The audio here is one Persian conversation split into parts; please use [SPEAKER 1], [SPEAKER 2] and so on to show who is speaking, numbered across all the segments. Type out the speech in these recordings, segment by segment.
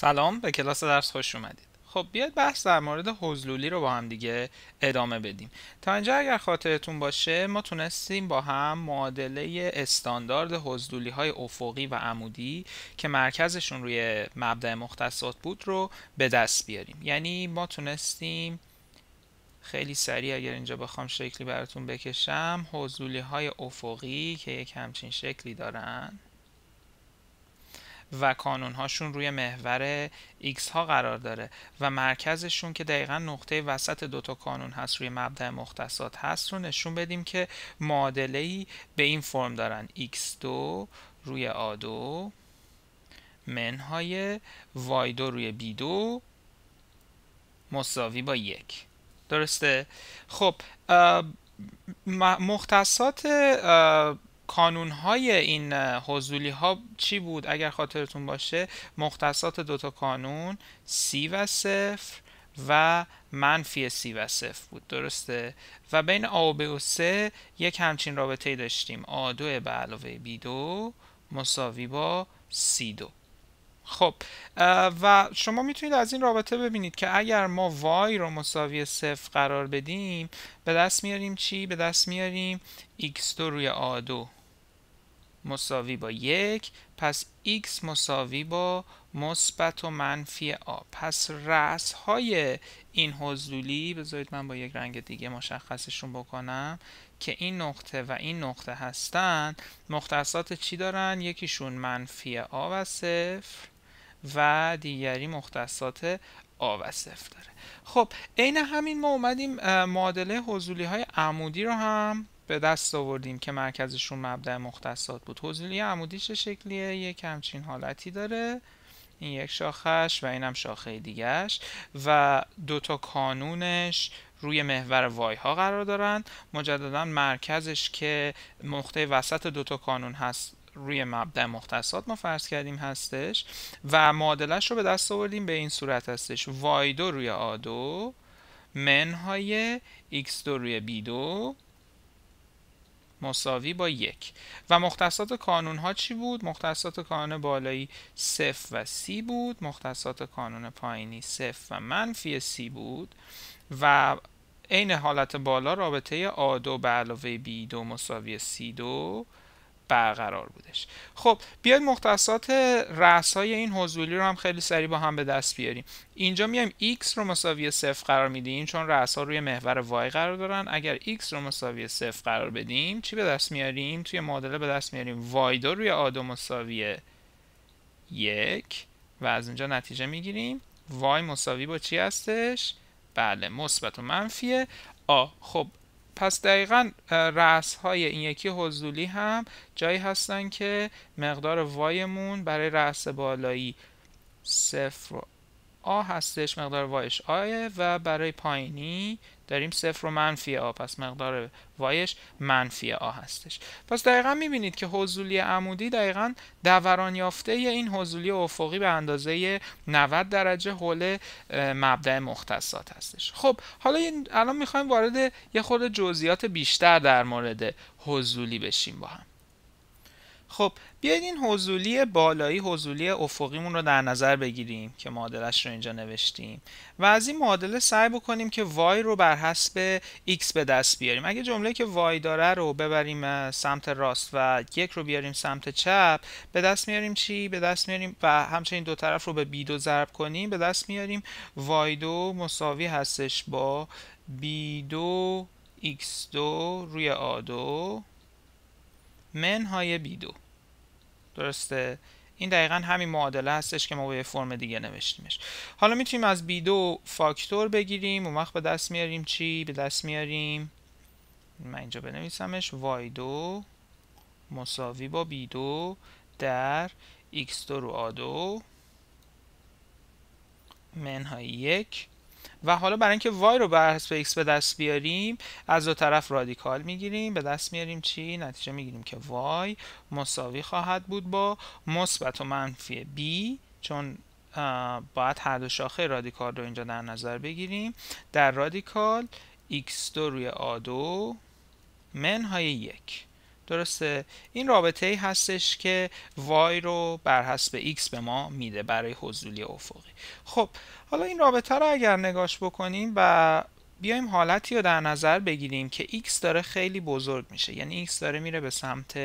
[SPEAKER 1] سلام به کلاس درس خوش اومدید خب بیاید بحث در مورد حضلولی رو با هم دیگه ادامه بدیم تا اینجا اگر خاطرتون باشه ما تونستیم با هم معادله استاندارد حضلولی های افقی و عمودی که مرکزشون روی مبدع مختصات بود رو به دست بیاریم یعنی ما تونستیم خیلی سریع اگر اینجا بخوام شکلی براتون بکشم حضلولی های افقی که یک همچین شکلی دارن و کانون هاشون روی محور X ها قرار داره و مرکزشون که دقیقا نقطه وسط دوتا کانون هست روی مبدع مختصات هست رو نشون بدیم که معادله ای به این فرم دارن X2 روی A2 منهای Y2 روی B2 مساوی با یک درسته خب مختصات کانون های این حضولی ها چی بود اگر خاطرتون باشه مختصات دوتا کانون سی و صفر و منفی سی و صفر بود درسته و بین آ و سه یک همچین رابطه داشتیم آ دو به علاوه بی دو مساوی با سی دو خب و شما میتونید از این رابطه ببینید که اگر ما وای رو مساوی صفر قرار بدیم به دست میاریم چی؟ به دست میاریم x2 روی a2 مساوی با یک پس x مساوی با مثبت و منفی آ پس رأس های این حضولی بذارید من با یک رنگ دیگه مشخصشون بکنم که این نقطه و این نقطه هستند. مختصات چی دارن؟ یکیشون منفی آ و صفر و دیگری مختصات آ و صفر داره خب عین همین ما اومدیم معادله حضولی های عمودی رو هم به دست آوردیم که مرکزشون مبدع مختصات بود حضولی عمودیش چه شکلیه یک همچین حالتی داره این یک شاخش و اینم شاخه دیگهش و دوتا کانونش روی محور وای ها قرار دارن مجددا مرکزش که نقطه وسط دوتا کانون هست روی مبدع مختصات ما فرض کردیم هستش و معادلش رو به دست آوردیم به این صورت هستش وای دو روی من های x 2 روی b 2 مساوی با یک و مختصات کانون ها چی بود؟ مختصات کانون بالایی صفر و سی بود مختصات کانون پایینی صفر و منفی سی بود و عین حالت بالا رابطه A2 به علاوه بی دو مساوی سی دو برقرار بودش خب بیاید مختصات رأس های این حضولی رو هم خیلی سریع با هم به دست بیاریم اینجا میایم x رو مساوی صفر قرار میدیم چون رأس ها روی محور وای قرار دارن اگر x رو مساوی صفر قرار بدیم چی به دست میاریم توی معادله به دست میاریم y دو روی a دو مساوی یک و از اینجا نتیجه میگیریم وای مساوی با چی هستش بله مثبت و منفیه آ خب پس دقیقا رأس های این یکی حضولی هم جایی هستن که مقدار وایمون برای رأس بالایی صفر آ هستش مقدار وایش آیه و برای پایینی داریم صفر و منفی آ پس مقدار وایش منفی آ هستش پس دقیقا میبینید که حضولی عمودی دقیقا دوران یافته این حضولی افقی به اندازه 90 درجه حول مبدع مختصات هستش خب حالا الان میخوایم وارد یه خورده جزئیات بیشتر در مورد حضولی بشیم با هم خب بیاید این حضولی بالایی حضولی افقیمون رو در نظر بگیریم که معادلش رو اینجا نوشتیم و از این معادله سعی بکنیم که وای رو بر حسب x به دست بیاریم اگه جمله که y داره رو ببریم سمت راست و یک رو بیاریم سمت چپ به دست میاریم چی به دست میاریم و همچنین دو طرف رو به b دو ضرب کنیم به دست میاریم y دو مساوی هستش با b دو x 2 روی a دو منهای بی دو درسته این دقیقا همین معادله هستش که ما به یه فرم دیگه نوشتیمش حالا میتونیم از بی دو فاکتور بگیریم اون وقت به دست میاریم چی؟ به دست میاریم من اینجا بنویسمش وای دو مساوی با بی دو در x دو رو آدو منهای یک و حالا برای اینکه وای رو بر حسب x به دست بیاریم از دو طرف رادیکال میگیریم به دست میاریم چی نتیجه میگیریم که وای مساوی خواهد بود با مثبت و منفی b چون باید هر دو شاخه رادیکال رو اینجا در نظر بگیریم در رادیکال x2 روی a2 منهای یک درسته این رابطه ای هستش که وای رو بر حسب x به ما میده برای حضولی افقی خب حالا این رابطه رو اگر نگاش بکنیم و بیایم حالتی رو در نظر بگیریم که x داره خیلی بزرگ میشه یعنی x داره میره به سمت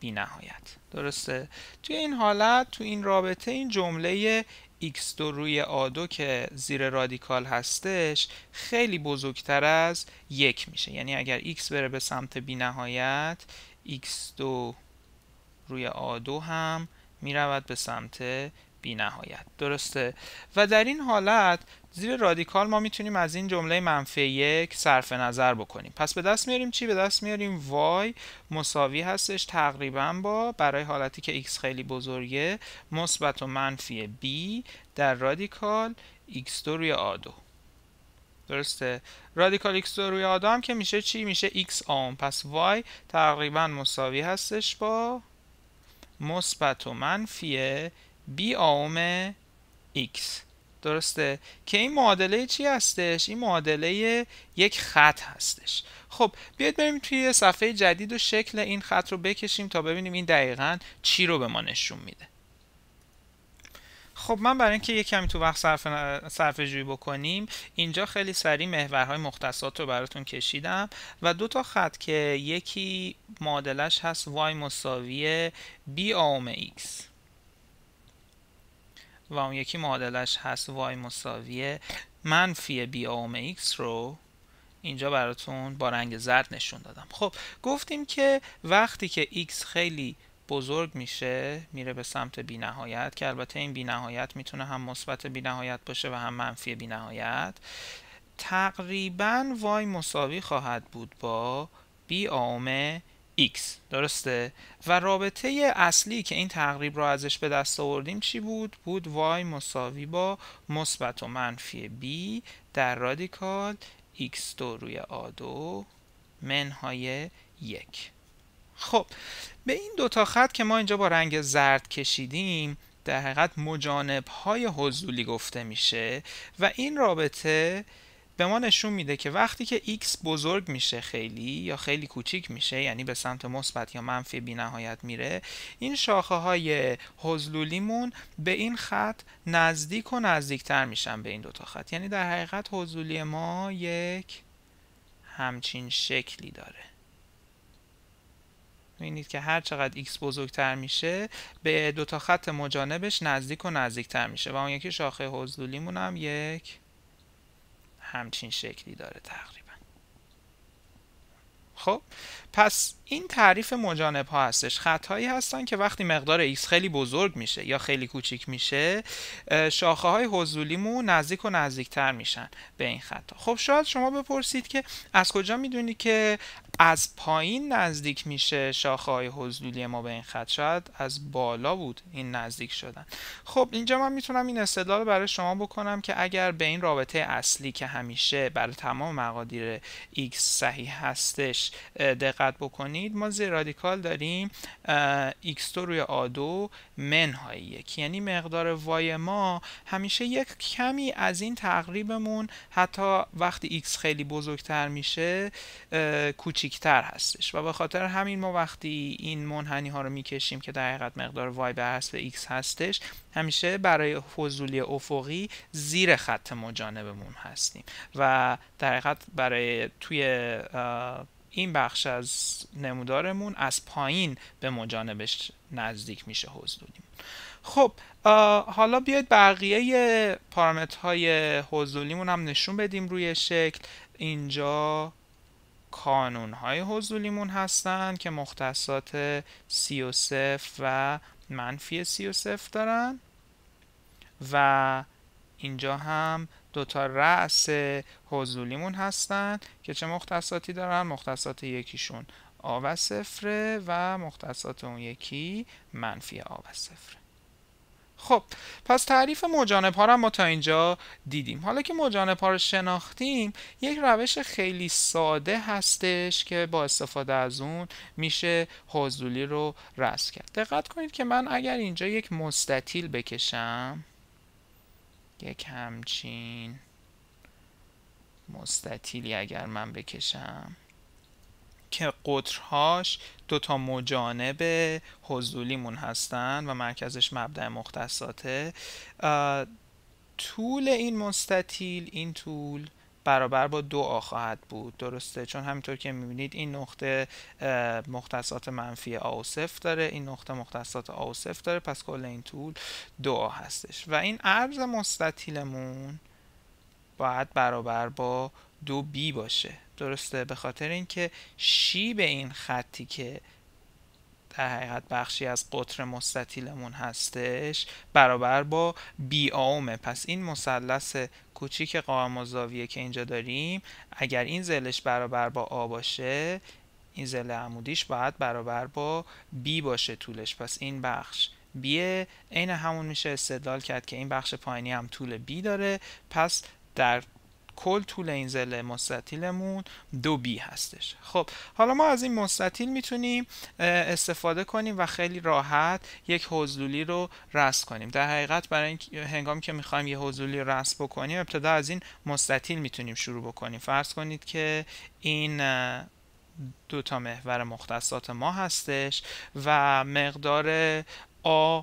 [SPEAKER 1] بی نهایت درسته توی این حالت تو این رابطه این جمله x2 روی A2 که زیر رادیکال هستش خیلی بزرگتر از یک میشه یعنی اگر x بره به سمت بی نهایت x2 روی a2 هم میرود به سمت بی نهایت درسته و در این حالت زیر رادیکال ما میتونیم از این جمله منفی یک صرف نظر بکنیم پس به دست میاریم چی به دست میاریم y مساوی هستش تقریبا با برای حالتی که x خیلی بزرگه مثبت و منفی b در رادیکال x2 روی a2 درسته رادیکال x رو روی آدم که میشه چی میشه x آم پس وای تقریبا مساوی هستش با مثبت و منفی b آم x درسته که این معادله چی هستش این معادله یک خط هستش خب بیاید بریم توی صفحه جدید و شکل این خط رو بکشیم تا ببینیم این دقیقا چی رو به ما نشون میده خب من برای اینکه یه کمی تو وقت صرف, صرف بکنیم اینجا خیلی سری محورهای مختصات رو براتون کشیدم و دو تا خط که یکی معادلش هست y مساوی b آوم x و اون یکی معادلش هست y مساوی منفی b آوم x رو اینجا براتون با رنگ زرد نشون دادم خب گفتیم که وقتی که x خیلی بزرگ میشه میره به سمت بینهایت که البته این بینهایت میتونه هم مثبت بینهایت باشه و هم منفی بینهایت تقریبا وای مساوی خواهد بود با بی آم x درسته و رابطه اصلی که این تقریب را ازش به دست آوردیم چی بود بود وای مساوی با مثبت و منفی b در رادیکال x دو روی a2 منهای یک خب به این دوتا خط که ما اینجا با رنگ زرد کشیدیم در حقیقت مجانب های حضولی گفته میشه و این رابطه به ما نشون میده که وقتی که x بزرگ میشه خیلی یا خیلی کوچیک میشه یعنی به سمت مثبت یا منفی بی نهایت میره این شاخه های حضلولیمون به این خط نزدیک و نزدیکتر میشن به این دوتا خط یعنی در حقیقت حضولی ما یک همچین شکلی داره اینید که هر چقدر x بزرگتر میشه به دو تا خط مجانبش نزدیک و نزدیکتر میشه و اون یکی شاخه حضولیمون هم یک همچین شکلی داره تقریبا خب پس این تعریف مجانب ها هستش خطهایی هستن که وقتی مقدار x خیلی بزرگ میشه یا خیلی کوچیک میشه شاخه های حضولیمون نزدیک و نزدیکتر میشن به این خطا خب شاید شما بپرسید که از کجا میدونی که از پایین نزدیک میشه شاخه های حضولی ما به این خط شاید از بالا بود این نزدیک شدن خب اینجا من میتونم این استدلال برای شما بکنم که اگر به این رابطه اصلی که همیشه برای تمام مقادیر x صحیح هستش دقت بکنید ما زیر رادیکال داریم x2 روی a2 منهای یک یعنی مقدار y ما همیشه یک کمی از این تقریبمون حتی وقتی x خیلی بزرگتر میشه کوچیکتر هستش و به خاطر همین ما وقتی این منحنی ها رو میکشیم که در حقیقت مقدار y به حسب x هستش همیشه برای فضولی افقی زیر خط مجانبمون هستیم و در حقیقت برای توی این بخش از نمودارمون از پایین به مجانبش نزدیک میشه حضولیم خب حالا بیاید بقیه پارامترهای حضولیمون هم نشون بدیم روی شکل اینجا کانون های حضولیمون هستن که مختصات سی و و منفی سی و دارن و اینجا هم دوتا رأس حضولیمون هستن که چه مختصاتی دارن مختصات یکیشون آب صفره و مختصات اون یکی منفی و صفره خب پس تعریف مجانب ها رو ما تا اینجا دیدیم حالا که مجانب ها رو شناختیم یک روش خیلی ساده هستش که با استفاده از اون میشه حضولی رو رس کرد دقت کنید که من اگر اینجا یک مستطیل بکشم یک همچین مستطیلی اگر من بکشم که قطرهاش دوتا مجانب حضولیمون هستن و مرکزش مبدع مختصاته طول این مستطیل این طول برابر با دو آ خواهد بود درسته چون همینطور که میبینید این نقطه مختصات منفی آ و صفر داره این نقطه مختصات آ و صفر داره پس کل این طول دو آ هستش و این عرض مستطیلمون باید برابر با دو بی باشه درسته به خاطر اینکه شیب این خطی که در حقیقت بخشی از قطر مستطیلمون هستش برابر با بی آومه پس این مثلث کوچیک قائم زاویه که اینجا داریم اگر این زلش برابر با آ باشه این زل عمودیش باید برابر با بی باشه طولش پس این بخش بیه عین همون میشه استدلال کرد که این بخش پایینی هم طول بی داره پس در کل طول این زل مستطیلمون دو بی هستش خب حالا ما از این مستطیل میتونیم استفاده کنیم و خیلی راحت یک حضلولی رو رسم کنیم در حقیقت برای این هنگام که میخوایم یه حضلولی رو رسم بکنیم ابتدا از این مستطیل میتونیم شروع بکنیم فرض کنید که این دو تا محور مختصات ما هستش و مقدار آ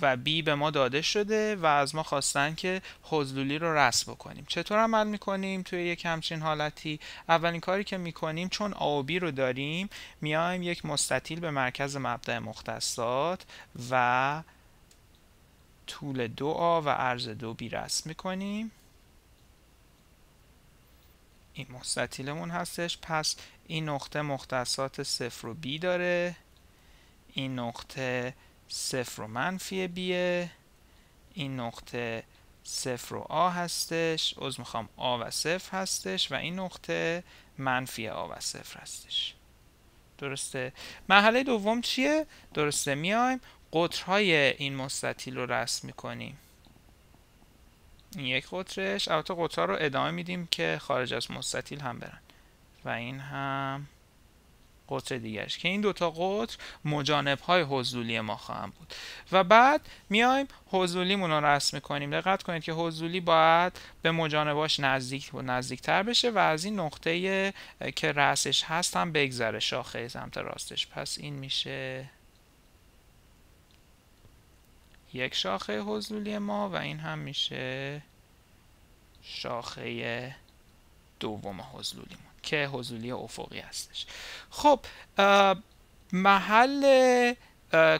[SPEAKER 1] و بی به ما داده شده و از ما خواستن که حضلولی رو رسم بکنیم چطور عمل میکنیم توی یک همچین حالتی اولین کاری که میکنیم چون آبی رو داریم میایم یک مستطیل به مرکز مبدع مختصات و طول دو آ و عرض دو بی رسم میکنیم این مستطیلمون هستش پس این نقطه مختصات صفر و بی داره این نقطه صفر و منفی بیه این نقطه صفر و آ هستش از میخوام آ و صفر هستش و این نقطه منفی آ و صفر هستش درسته مرحله دوم چیه درسته میایم قطرهای این مستطیل رو رسم میکنیم این یک قطرش البته قطرها رو ادامه میدیم که خارج از مستطیل هم برن و این هم قطر دیگرش که این دوتا قطر مجانب های حضولی ما خواهم بود و بعد میایم حضولیمون رو رسم کنیم دقت کنید که حضولی باید به مجانباش نزدیک و نزدیکتر بشه و از این نقطه که رسش هست هم بگذره شاخه سمت راستش پس این میشه یک شاخه حضولی ما و این هم میشه شاخه دوم حضلولی که حضولی افقی هستش خب محل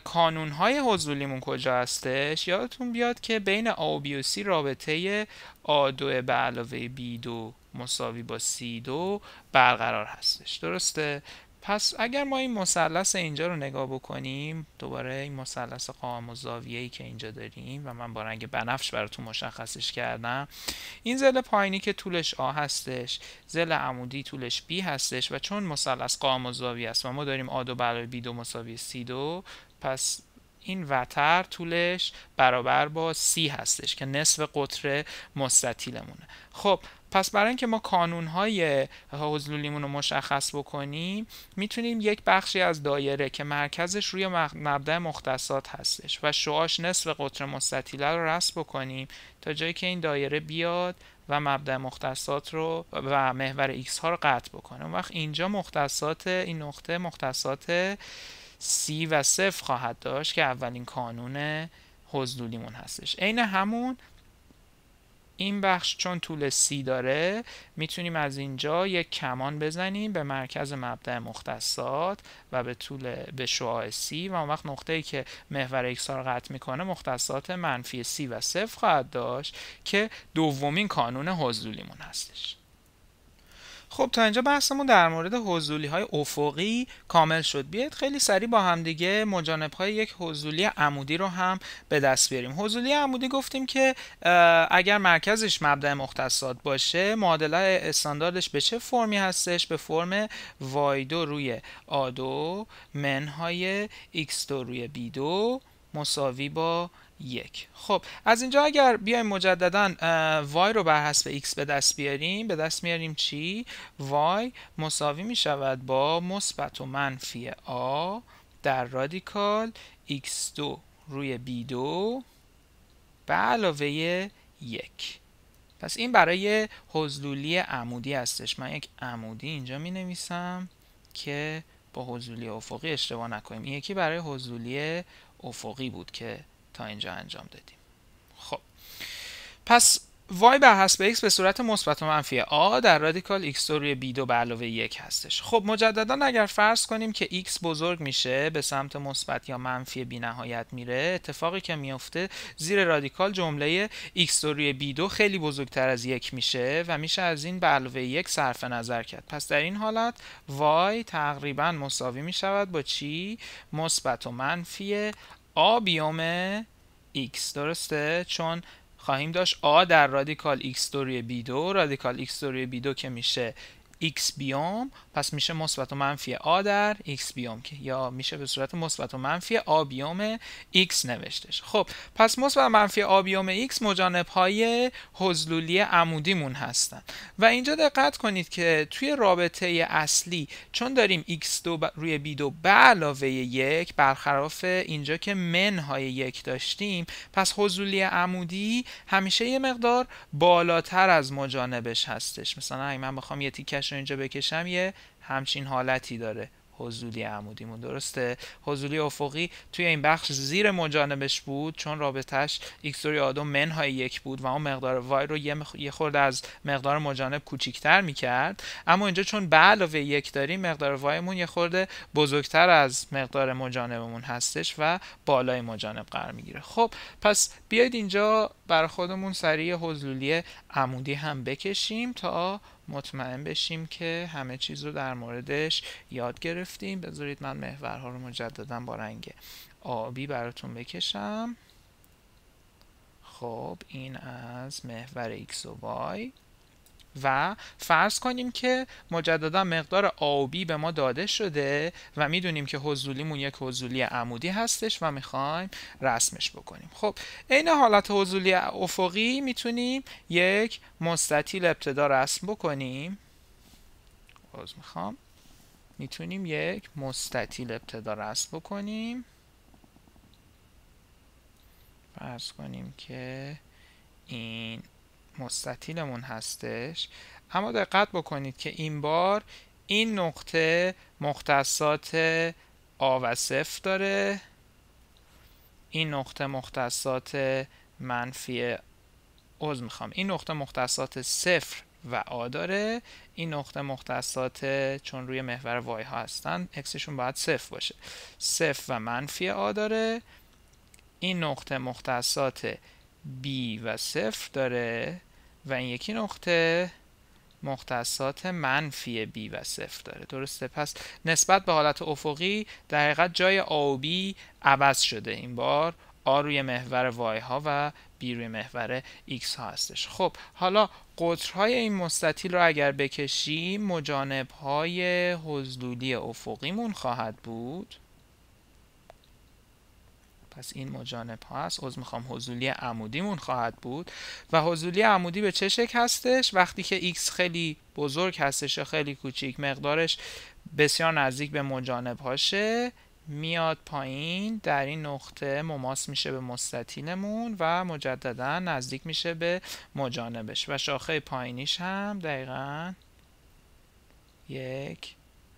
[SPEAKER 1] کانون های حضولیمون کجا هستش یادتون بیاد که بین A و B و C رابطه A2 به علاوه B2 مساوی با C2 برقرار هستش درسته پس اگر ما این مثلث اینجا رو نگاه بکنیم دوباره این مثلث قائم و ای که اینجا داریم و من با رنگ بنفش براتون مشخصش کردم این زل پایینی که طولش آ هستش زل عمودی طولش B هستش و چون مثلث قائم و زاویه است و ما داریم آ دو برابر B دو مساوی C دو پس این وتر طولش برابر با C هستش که نصف قطر مستطیلمونه خب پس برای اینکه ما های هزلولیمون رو مشخص بکنیم میتونیم یک بخشی از دایره که مرکزش روی مبدع مختصات هستش و شعاش نصف قطر مستطیله رو رسم بکنیم تا جایی که این دایره بیاد و مبدع مختصات رو و محور x ها رو قطع بکنه اون وقت اینجا مختصات این نقطه مختصات سی و صفر خواهد داشت که اولین کانون حضلولیمون هستش عین همون این بخش چون طول سی داره میتونیم از اینجا یک کمان بزنیم به مرکز مبدع مختصات و به طول به شعاع سی و اون وقت نقطه ای که محور اکسار قطع میکنه مختصات منفی سی و صفر خواهد داشت که دومین کانون حضولیمون هستش خب تا اینجا بحثمون در مورد حضولی های افقی کامل شد بیاید خیلی سریع با همدیگه مجانب های یک حضولی عمودی رو هم به دست بیاریم حضولی عمودی گفتیم که اگر مرکزش مبدا مختصات باشه معادله استانداردش به چه فرمی هستش به فرم دو روی آدو منهای x دو روی b2 مساوی با یک خب از اینجا اگر بیایم مجددا y رو بر حسب x به دست بیاریم به دست میاریم چی y مساوی می شود با مثبت و منفی a در رادیکال x2 روی b2 به علاوه یک پس این برای حضلولی عمودی هستش من یک عمودی اینجا می نویسم که با حضولی افقی اشتباه نکنیم این یکی برای حضولی افقی بود که تا اینجا انجام دادیم خب پس y بر حسب x به صورت مثبت و منفی a در رادیکال x دو روی b دو به علاوه یک هستش خب مجددا اگر فرض کنیم که x بزرگ میشه به سمت مثبت یا منفی بی نهایت میره اتفاقی که میفته زیر رادیکال جمله x روی b دو خیلی بزرگتر از یک میشه و میشه از این به علاوه یک صرف نظر کرد پس در این حالت y تقریبا مساوی میشود با چی مثبت و منفی آ بیوم x درسته چون خواهیم داشت آ در رادیکال x دو b2 رادیکال x دو b2 که میشه x بیام پس میشه مثبت و منفی A در x بیام که یا میشه به صورت مثبت و منفی a بیوم x نوشتش خب پس مثبت و منفی a بیوم x مجانب های حضلولی عمودیمون هستن و اینجا دقت کنید که توی رابطه اصلی چون داریم x2 روی b2 به علاوه یک برخلاف اینجا که من های یک داشتیم پس حضولی عمودی همیشه یه مقدار بالاتر از مجانبش هستش مثلا اگه من بخوام یه تیکش رو اینجا بکشم یه همچین حالتی داره حضولی عمودیمون درسته حضولی افقی توی این بخش زیر مجانبش بود چون رابطش ایکس آدو منهای یک بود و اون مقدار وای رو یه, خورده از مقدار مجانب کوچیکتر میکرد اما اینجا چون به علاوه یک داریم مقدار وایمون یه خورده بزرگتر از مقدار مجانبمون هستش و بالای مجانب قرار میگیره خب پس بیاید اینجا بر خودمون سریع حضولی عمودی هم بکشیم تا مطمئن بشیم که همه چیز رو در موردش یاد گرفتیم بذارید من محورها رو مجددا با رنگ آبی براتون بکشم خب این از محور x و وای و فرض کنیم که مجددا مقدار آبی به ما داده شده و میدونیم که حضولیمون یک حضولی عمودی هستش و میخوایم رسمش بکنیم خب این حالت حضولی افقی میتونیم یک مستطیل ابتدا رسم بکنیم باز میخوام میتونیم یک مستطیل ابتدا رسم بکنیم فرض کنیم که این مستطیلمون هستش اما دقت بکنید که این بار این نقطه مختصات آ و صفر داره این نقطه مختصات منفی عضو میخوام این نقطه مختصات صفر و آ داره این نقطه مختصات چون روی محور وای ها هستن اکسشون باید صفر باشه صفر و منفی آ داره این نقطه مختصات B و صفر داره و این یکی نقطه مختصات منفی B و صفر داره درسته پس نسبت به حالت افقی در حقیقت جای A و B عوض شده این بار A روی محور Y ها و B روی محور X ها هستش خب حالا قطرهای این مستطیل رو اگر بکشیم مجانب های حضلولی افقیمون خواهد بود پس این مجانب ها هست میخوام حضولی عمودیمون خواهد بود و حضولی عمودی به چه شکل هستش وقتی که x خیلی بزرگ هستش و خیلی کوچیک مقدارش بسیار نزدیک به مجانب هاشه میاد پایین در این نقطه مماس میشه به مستطیلمون و مجددا نزدیک میشه به مجانبش و شاخه پایینیش هم دقیقا یک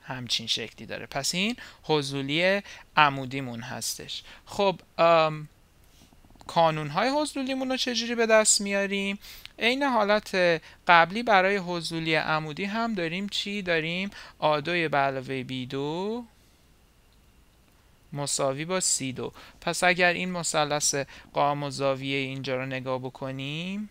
[SPEAKER 1] همچین شکلی داره پس این حضولی عمودیمون هستش خب کانون های حضولیمون رو چجوری به دست میاریم عین حالت قبلی برای حضولی عمودی هم داریم چی داریم آدوی به علاوه بی دو مساوی با سی دو پس اگر این مثلث قام و زاویه اینجا رو نگاه بکنیم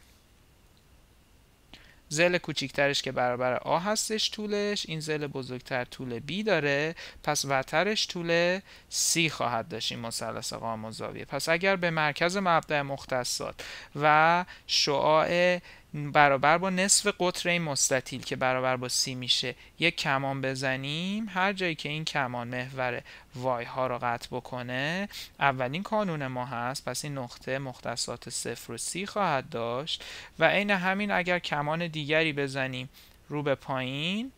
[SPEAKER 1] زل کوچیکترش که برابر آ هستش طولش این زل بزرگتر طول B داره پس وترش طول سی خواهد داشت این مثلث قائم پس اگر به مرکز مبدا مختصات و شعاع برابر با نصف قطر این مستطیل که برابر با سی میشه یک کمان بزنیم هر جایی که این کمان محور وای ها رو قطع بکنه اولین کانون ما هست پس این نقطه مختصات صفر و سی خواهد داشت و عین همین اگر کمان دیگری بزنیم رو به پایین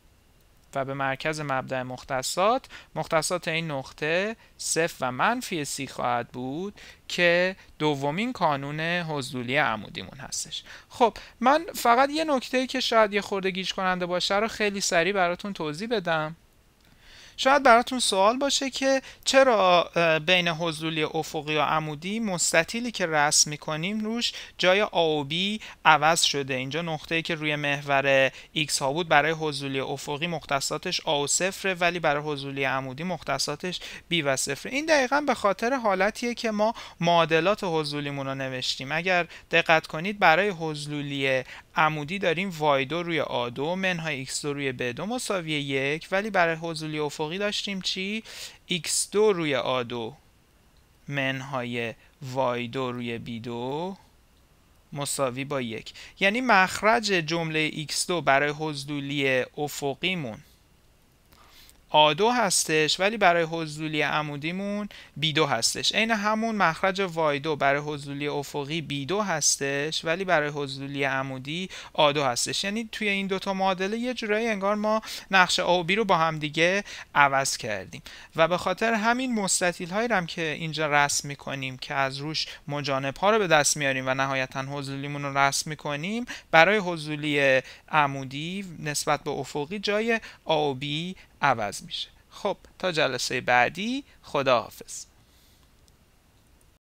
[SPEAKER 1] و به مرکز مبدع مختصات مختصات این نقطه صفر و منفی سی خواهد بود که دومین کانون حضولی عمودیمون هستش خب من فقط یه نکته که شاید یه خورده گیج کننده باشه رو خیلی سریع براتون توضیح بدم شاید براتون سوال باشه که چرا بین حضولی افقی و عمودی مستطیلی که رسم میکنیم روش جای آبی عوض شده اینجا نقطه ای که روی محور X ها بود برای حضولی افقی مختصاتش A و صفره ولی برای حضولی عمودی مختصاتش B و صفره این دقیقا به خاطر حالتیه که ما معادلات حضولیمون رو نوشتیم اگر دقت کنید برای حضولی عمودی داریم وای دو روی آ دو منهای ایکس دو روی ب دو مساوی یک ولی برای حضولی افقی داشتیم چی ایکس دو روی آ دو منهای وای دو روی بی دو مساوی با یک یعنی مخرج جمله x2 برای حضولی افقیمون آدو هستش ولی برای حضولی عمودیمون بیدو هستش عین همون مخرج وایدو برای حضولی افقی بیدو هستش ولی برای حضولی عمودی آدو هستش یعنی توی این دوتا معادله یه جورایی انگار ما نقش A و رو با هم دیگه عوض کردیم و به خاطر همین مستطیل هایی هم که اینجا رسم میکنیم که از روش مجانب ها رو به دست میاریم و نهایتا حضولیمون رو رسم میکنیم برای حضولی عمودی نسبت به افقی جای A و عوض میشه خب تا جلسه بعدی خداحافظ